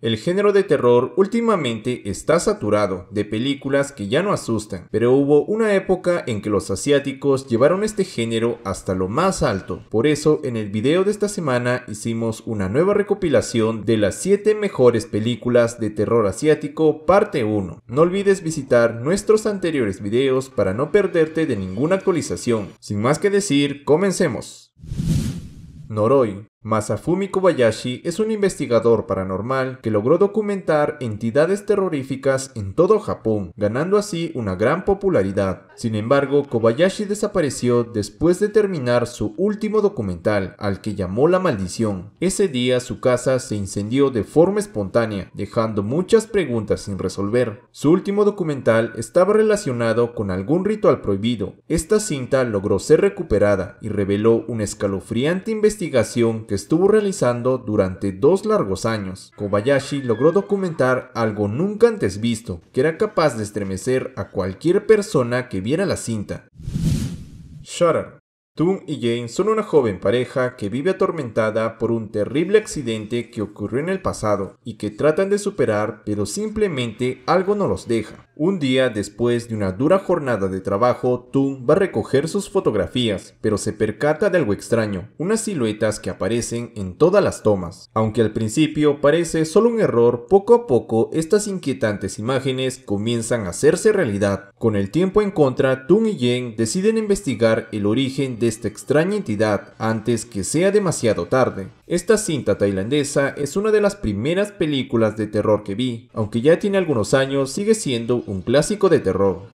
El género de terror últimamente está saturado de películas que ya no asustan, pero hubo una época en que los asiáticos llevaron este género hasta lo más alto. Por eso, en el video de esta semana hicimos una nueva recopilación de las 7 mejores películas de terror asiático parte 1. No olvides visitar nuestros anteriores videos para no perderte de ninguna actualización. Sin más que decir, comencemos. Noroi Masafumi Kobayashi es un investigador paranormal que logró documentar entidades terroríficas en todo Japón, ganando así una gran popularidad. Sin embargo, Kobayashi desapareció después de terminar su último documental, al que llamó La Maldición. Ese día su casa se incendió de forma espontánea, dejando muchas preguntas sin resolver. Su último documental estaba relacionado con algún ritual prohibido. Esta cinta logró ser recuperada y reveló una escalofriante investigación que estuvo realizando durante dos largos años. Kobayashi logró documentar algo nunca antes visto, que era capaz de estremecer a cualquier persona que viera la cinta. Shutter Toon y Jane son una joven pareja que vive atormentada por un terrible accidente que ocurrió en el pasado y que tratan de superar pero simplemente algo no los deja. Un día después de una dura jornada de trabajo, Tung va a recoger sus fotografías, pero se percata de algo extraño, unas siluetas que aparecen en todas las tomas. Aunque al principio parece solo un error, poco a poco estas inquietantes imágenes comienzan a hacerse realidad. Con el tiempo en contra, Tung y Yen deciden investigar el origen de esta extraña entidad antes que sea demasiado tarde. Esta cinta tailandesa es una de las primeras películas de terror que vi, aunque ya tiene algunos años sigue siendo un clásico de terror.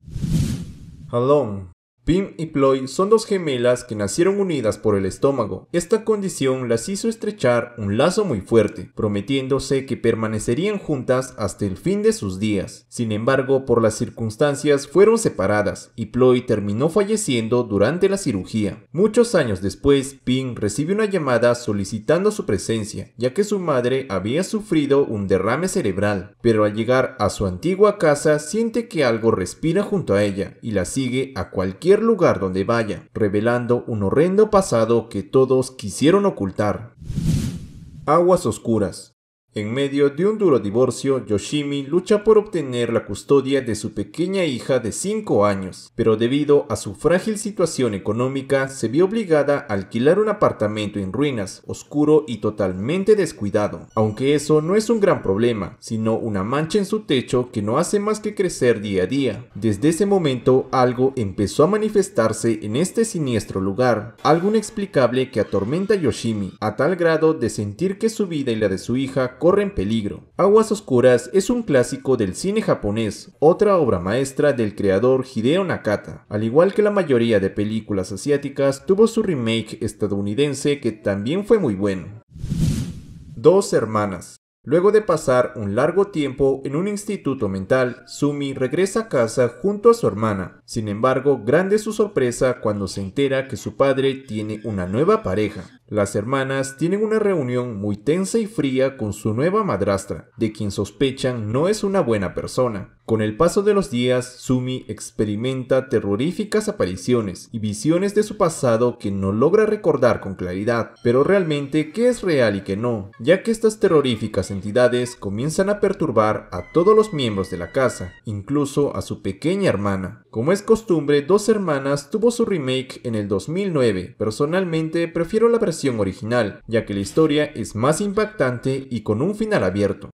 Alone Pim y Ploy son dos gemelas que nacieron unidas por el estómago. Esta condición las hizo estrechar un lazo muy fuerte, prometiéndose que permanecerían juntas hasta el fin de sus días. Sin embargo, por las circunstancias fueron separadas y Ploy terminó falleciendo durante la cirugía. Muchos años después, Pim recibe una llamada solicitando su presencia, ya que su madre había sufrido un derrame cerebral, pero al llegar a su antigua casa siente que algo respira junto a ella y la sigue a cualquier lugar donde vaya, revelando un horrendo pasado que todos quisieron ocultar. Aguas Oscuras en medio de un duro divorcio, Yoshimi lucha por obtener la custodia de su pequeña hija de 5 años, pero debido a su frágil situación económica se vio obligada a alquilar un apartamento en ruinas, oscuro y totalmente descuidado, aunque eso no es un gran problema, sino una mancha en su techo que no hace más que crecer día a día. Desde ese momento algo empezó a manifestarse en este siniestro lugar, algo inexplicable que atormenta a Yoshimi, a tal grado de sentir que su vida y la de su hija corren peligro. Aguas Oscuras es un clásico del cine japonés, otra obra maestra del creador Hideo Nakata. Al igual que la mayoría de películas asiáticas, tuvo su remake estadounidense que también fue muy bueno. Dos hermanas. Luego de pasar un largo tiempo en un instituto mental, Sumi regresa a casa junto a su hermana. Sin embargo, grande es su sorpresa cuando se entera que su padre tiene una nueva pareja. Las hermanas tienen una reunión muy tensa y fría con su nueva madrastra, de quien sospechan no es una buena persona. Con el paso de los días, Sumi experimenta terroríficas apariciones y visiones de su pasado que no logra recordar con claridad. Pero realmente, ¿qué es real y qué no? Ya que estas terroríficas entidades comienzan a perturbar a todos los miembros de la casa, incluso a su pequeña hermana. Como es costumbre, Dos Hermanas tuvo su remake en el 2009. Personalmente prefiero la versión original, ya que la historia es más impactante y con un final abierto.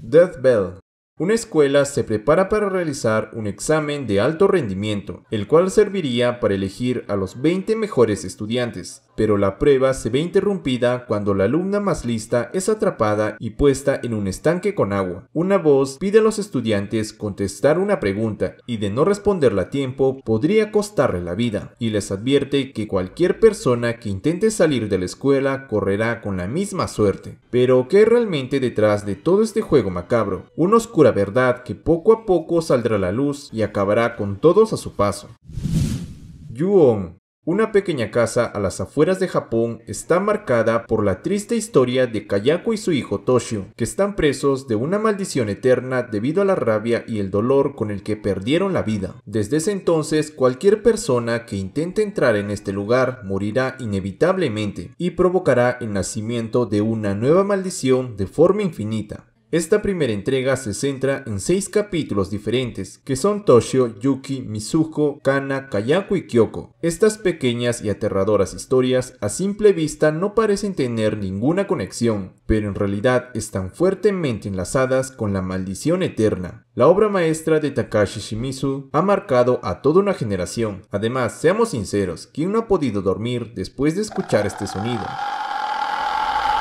Death Bell una escuela se prepara para realizar un examen de alto rendimiento, el cual serviría para elegir a los 20 mejores estudiantes pero la prueba se ve interrumpida cuando la alumna más lista es atrapada y puesta en un estanque con agua. Una voz pide a los estudiantes contestar una pregunta y de no responderla a tiempo podría costarle la vida y les advierte que cualquier persona que intente salir de la escuela correrá con la misma suerte. Pero ¿qué hay realmente detrás de todo este juego macabro? Una oscura verdad que poco a poco saldrá a la luz y acabará con todos a su paso. Yuon una pequeña casa a las afueras de Japón está marcada por la triste historia de Kayako y su hijo Toshio, que están presos de una maldición eterna debido a la rabia y el dolor con el que perdieron la vida. Desde ese entonces, cualquier persona que intente entrar en este lugar morirá inevitablemente y provocará el nacimiento de una nueva maldición de forma infinita. Esta primera entrega se centra en seis capítulos diferentes, que son Toshio, Yuki, Mizuko, Kana, Kayako y Kyoko. Estas pequeñas y aterradoras historias a simple vista no parecen tener ninguna conexión, pero en realidad están fuertemente enlazadas con la maldición eterna. La obra maestra de Takashi Shimizu ha marcado a toda una generación. Además, seamos sinceros, ¿quién no ha podido dormir después de escuchar este sonido?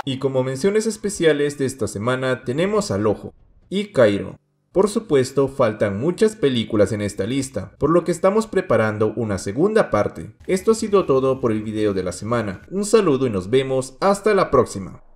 Y como menciones especiales de esta semana tenemos Al Ojo y Cairo. Por supuesto, faltan muchas películas en esta lista, por lo que estamos preparando una segunda parte. Esto ha sido todo por el video de la semana. Un saludo y nos vemos hasta la próxima.